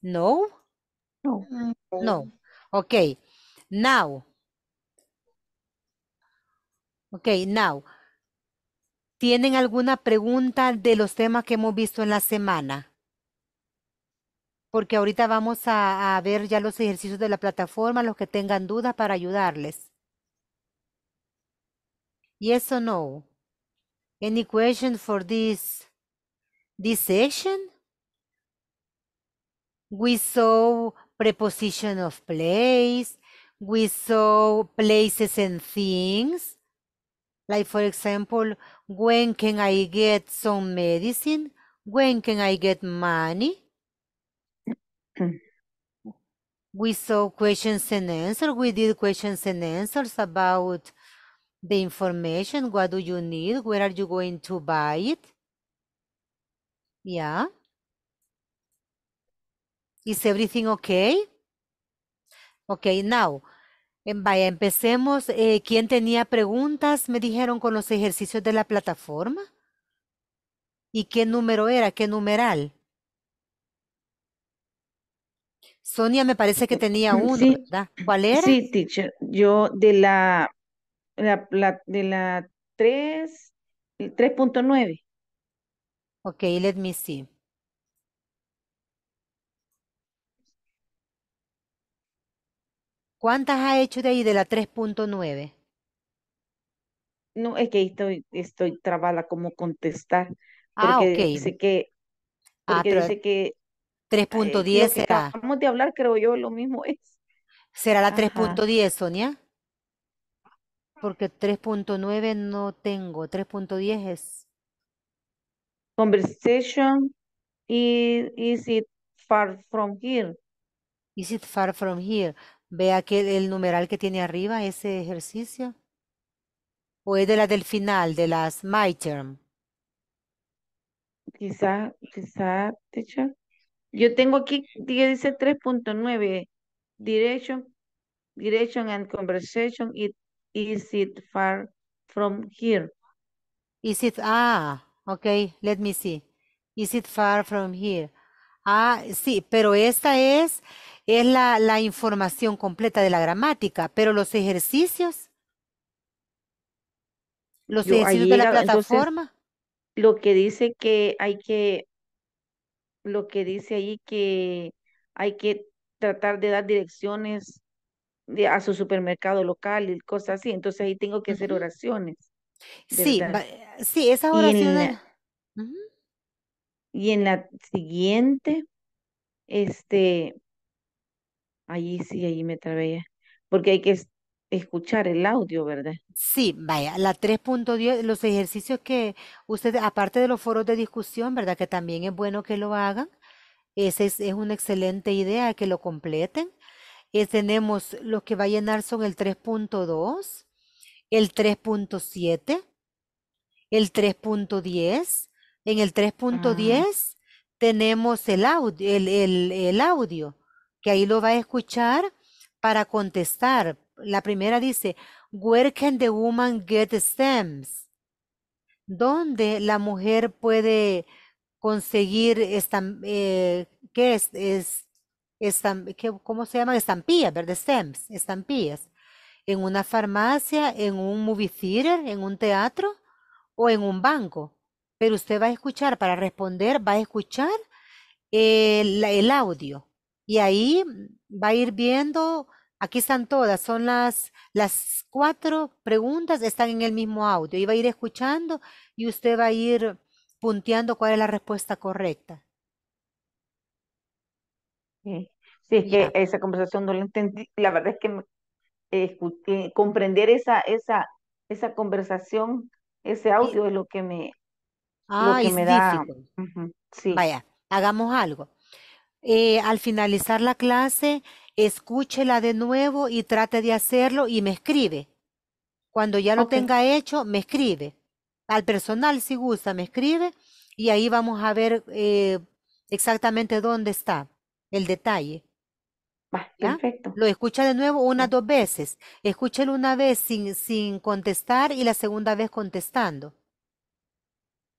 B: No? No. No. Okay. Now. Okay, now. ¿Tienen alguna pregunta de los temas que hemos visto en la semana? porque ahorita vamos a, ver ya los ejercicios de la plataforma, los que tengan dudas para ayudarles. Yes or no? Any question for this, this session? We saw preposition of place. We saw places and things. Like for example, when can I get some medicine? When can I get money? we saw questions and answers. We did questions and answers about the information. What do you need? Where are you going to buy it? Yeah. Is everything okay? Okay, now. Em, vaya, empecemos. Eh, ¿Quién tenía preguntas? Me dijeron con los ejercicios de la plataforma. ¿Y qué número era? ¿Qué numeral? Sonia me parece que tenía mm, uno,
C: ¿verdad? ¿Cuál era? Sí, teacher. Yo de la, la, la de la 3, 3.9. Ok, let me see.
B: ¿Cuántas ha hecho de ahí de la 3.9?
C: No, es que estoy, estoy trabada como contestar. Ah, porque ah, ok. Dice que, ah, porque dice que 3.10 eh, será. Vamos de hablar, creo yo, lo mismo es.
B: ¿Será la 3.10, Sonia? Porque 3.9 no tengo. 3.10 es. Conversation. Is, is it far from here? Is it far from here? Vea el, numeral que tiene arriba, ese ejercicio. ¿O es de la del final, de las my term?
C: Quizá, quizá, teacher. Yo tengo aquí dice 3.9, direction, direction and conversation, is it far from here? Is it, ah, ok, let me see.
B: Is it far from here? Ah, sí, pero esta es, es la, la información completa de la gramática, pero los ejercicios,
C: los ejercicios de la, plataforma. lo que dice que hay que lo que dice ahí que hay que tratar de dar direcciones de, a su supermercado local y cosas así. Entonces ahí tengo que hacer oraciones. Sí, sí, esas oraciones. Y, en la, siguiente, este, ahí sí, ahí me trabé, porque hay que escuchar el audio, ¿verdad?
B: Sí, vaya, la 3.10, los ejercicios que usted, aparte de los foros de discusión, ¿verdad? Que también es bueno que lo hagan. Esa es, una excelente idea que lo completen. Eh, tenemos los que va a llenar son el 3.2, el 3.7, el 3.10. En el 3.10 ah. tenemos el el audio, que ahí lo va a escuchar para contestar, la primera dice, Where can the woman get stems? ¿Dónde la mujer puede conseguir esta, eh, es? ¿Cómo se llama? Estampillas, ¿verdad? Stems, estampillas. ¿En una farmacia, en un movie theater, en un teatro o en un banco? Pero usted va a escuchar, para responder, va a escuchar el audio. Y ahí va a ir viendo Aquí están todas, son las, las cuatro preguntas, están en el mismo audio. Iba a ir escuchando y usted va a ir punteando cuál es
C: la respuesta correcta. Sí, es que esa conversación no la entendí. La verdad es que comprender esa, esa, esa conversación, ese audio es lo que me, ah, da.
B: Vaya, hagamos algo. Eh, al finalizar la clase, escúchela de nuevo y trate de hacerlo y me escribe. Cuando ya lo tenga hecho, me escribe. Al personal, si gusta, me escribe y ahí vamos a ver eh, exactamente dónde está el detalle. perfecto. Lo escucha de nuevo o dos veces. Escúchelo una vez sin, sin contestar y la segunda vez contestando.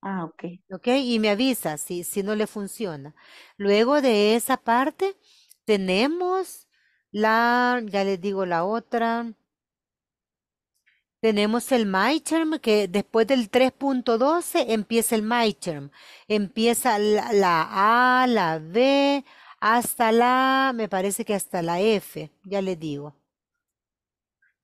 B: Ah, ok. Ok, y me avisa si, si no le funciona. Luego de esa parte, tenemos la, ya les digo la otra. Tenemos el term que después del 3.12 empieza el term Empieza la, A, la B, hasta la, me parece que hasta la F, ya les digo.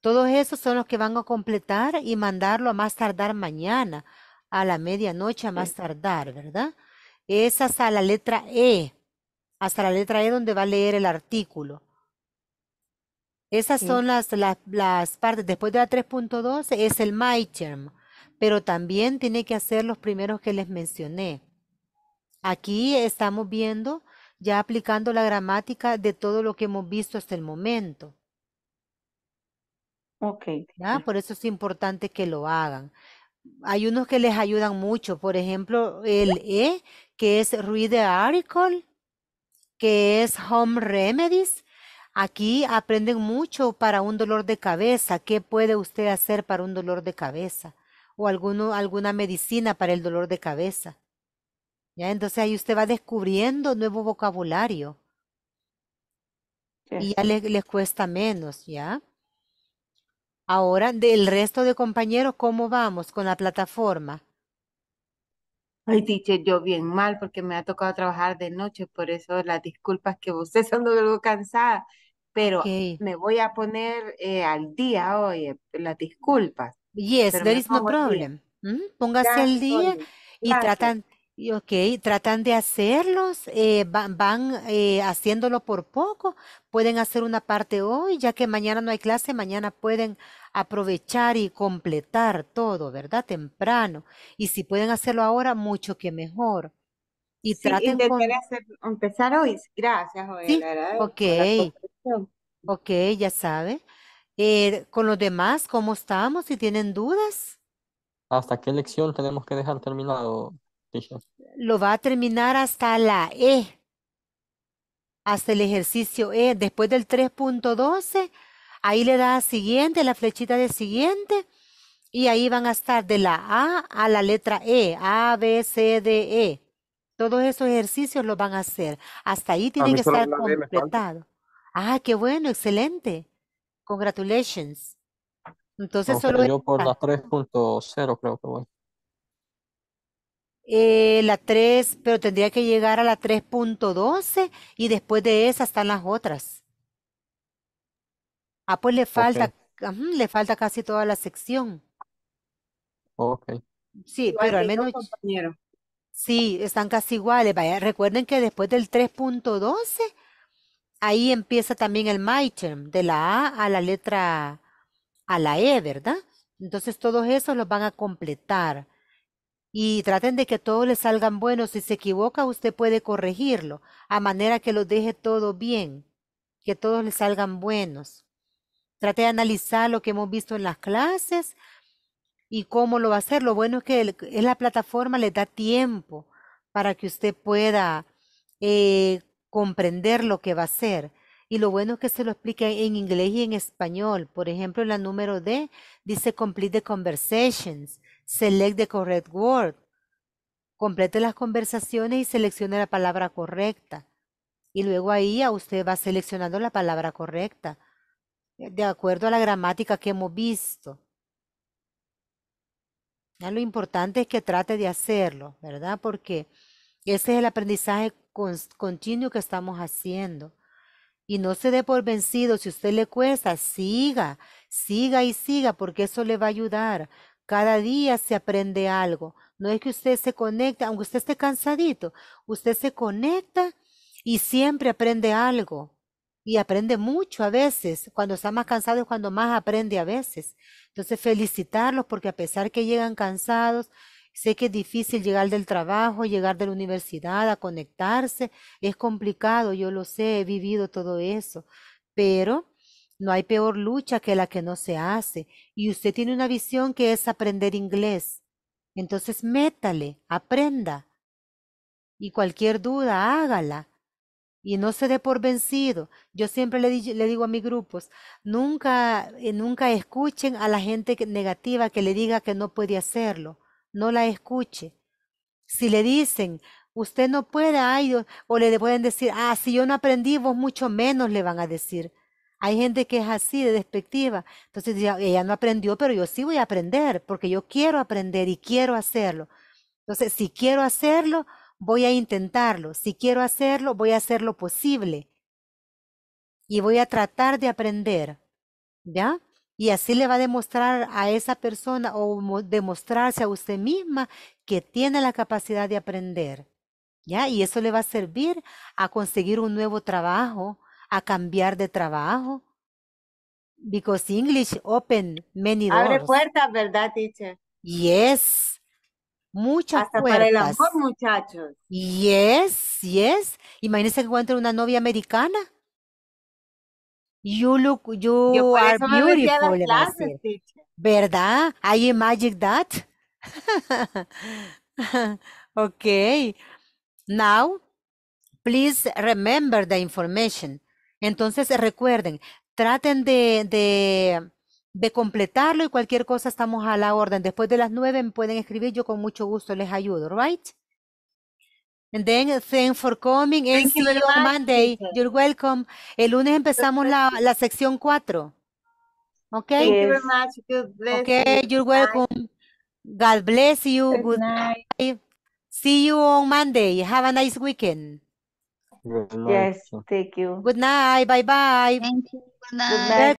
B: Todos esos son los que van a completar y mandarlo a más tardar mañana, a la medianoche a más tardar, ¿verdad? Es hasta la letra E, hasta la letra E donde va a leer el artículo. Esas son las, partes. Después de la 3.2 es el my pero también tiene que hacer los primeros que les mencioné. Aquí estamos viendo, ya aplicando la gramática de todo lo que hemos visto hasta el momento. Ok. Por eso es importante que lo hagan. Hay unos que les ayudan mucho, por ejemplo, el E, que es Read the Article, que es Home Remedies, Aquí aprenden mucho para un dolor de cabeza. ¿Qué puede usted hacer para un dolor de cabeza? O alguno, alguna medicina para el dolor de cabeza. ¿Ya? Entonces ahí usted va descubriendo nuevo vocabulario.
C: Y ya les,
B: cuesta menos, ¿ya? Ahora, del resto de compañeros, ¿cómo vamos con la plataforma?
C: Ay, dice yo bien mal porque me ha tocado trabajar de noche, por eso las disculpas que usted son algo cansada, pero me voy a poner eh, al día, hoy, las disculpas. Yes, there is no problem. Póngase al día y tratan,
B: tratan de hacerlos, eh, van, eh, haciéndolo por poco, pueden hacer una parte hoy, ya que mañana no hay clase, mañana pueden aprovechar y completar todo, ¿verdad? Temprano. Y si pueden hacerlo ahora, mucho que mejor. Y traten empezar hoy.
C: Gracias, Joel. ok.
B: Ok, ya sabe. Eh, con los demás, ¿cómo estamos? Si tienen dudas.
D: ¿Hasta qué lección tenemos que dejar terminado,
B: Lo va a terminar hasta la E. Hasta el ejercicio E. Después del 3.12, ahí le da a siguiente, la flechita de siguiente. Y ahí van a estar de la A a la letra E. A, B, C, D, E. Todos esos ejercicios los van a hacer. Hasta ahí tienen que estar completado. Ah, qué bueno, excelente. Congratulations. Entonces solo... Yo
D: por la 3.0 creo que voy.
B: Eh, la 3, pero tendría que llegar a la 3.12 y después de esa están las otras. Ah, pues le falta, le falta casi toda la sección. Ok. Sí, pero al menos... Sí, están casi iguales. recuerden que después del 3.12, ahí empieza también el MyTerm, de la A a la letra a la E, ¿verdad? Entonces todos esos los van a completar. Y traten de que todos les salgan buenos. Si se equivoca, usted puede corregirlo, a manera que lo deje todo bien, que todos les salgan buenos. Trate de analizar lo que hemos visto en las clases, y cómo lo va a hacer. Lo bueno es que en la plataforma le da tiempo para que usted pueda eh, comprender lo que va a hacer. Y lo bueno es que se lo explique en inglés y en español. Por ejemplo, en la número D dice complete the conversations, select the correct word. Complete las conversaciones y seleccione la palabra correcta. Y luego ahí usted va seleccionando la palabra correcta, de acuerdo a la gramática que hemos visto lo importante es que trate de hacerlo, ¿verdad? Porque ese es el aprendizaje continuo que estamos haciendo. Y no se dé por vencido, si a usted le cuesta, siga, siga y siga, porque eso le va a ayudar. Cada día se aprende algo. No es que usted se conecte, aunque usted esté cansadito, usted se conecta y siempre aprende algo y aprende mucho a veces. Cuando está más cansado es cuando más aprende a veces. Entonces felicitarlos porque a pesar que llegan cansados, sé que es difícil llegar del trabajo, llegar de la universidad, a conectarse. Es complicado, yo lo sé, he vivido todo eso. Pero no hay peor lucha que la que no se hace. Y usted tiene una visión que es aprender inglés. Entonces métale, aprenda. Y cualquier duda, hágala y no se dé por vencido. Yo siempre le, digo a mis grupos, nunca, eh, nunca escuchen a la gente negativa que le diga que no puede hacerlo. No la escuche. Si le dicen, usted no puede, ay, o, le pueden decir, ah, si yo no aprendí, vos mucho menos le van a decir. Hay gente que es así, de despectiva. Entonces, ella no aprendió, pero yo sí voy a aprender, porque yo quiero aprender y quiero hacerlo. Entonces, si quiero hacerlo, voy a intentarlo. Si quiero hacerlo, voy a hacer lo posible. Y voy a tratar de aprender. ¿Ya? Y así le va a demostrar a esa persona o demostrarse a usted misma que tiene la capacidad de aprender. ¿Ya? Y eso le va a servir a conseguir un nuevo trabajo, a cambiar de trabajo. Because English open many doors. Abre puertas, ¿verdad, teacher? Yes muchas Hasta para el amor, muchachos. Yes, yes. Imagínense que encuentra una novia americana. You look, you are beautiful. ¿Verdad? I imagine that. Okay. Now, please remember the information. Entonces, recuerden, traten de de completarlo y cualquier cosa estamos a la orden. Después de las nueve pueden escribir, yo con mucho gusto les ayudo, right? And then, thanks for coming and see you on Monday. You're welcome. El lunes empezamos la, sección 4. Okay. Thank
C: you very much. okay,
B: you're welcome. God bless you. Good, night. See you on Monday. Have a nice weekend. Yes, thank you. Good night. Bye bye. Thank you. Good night.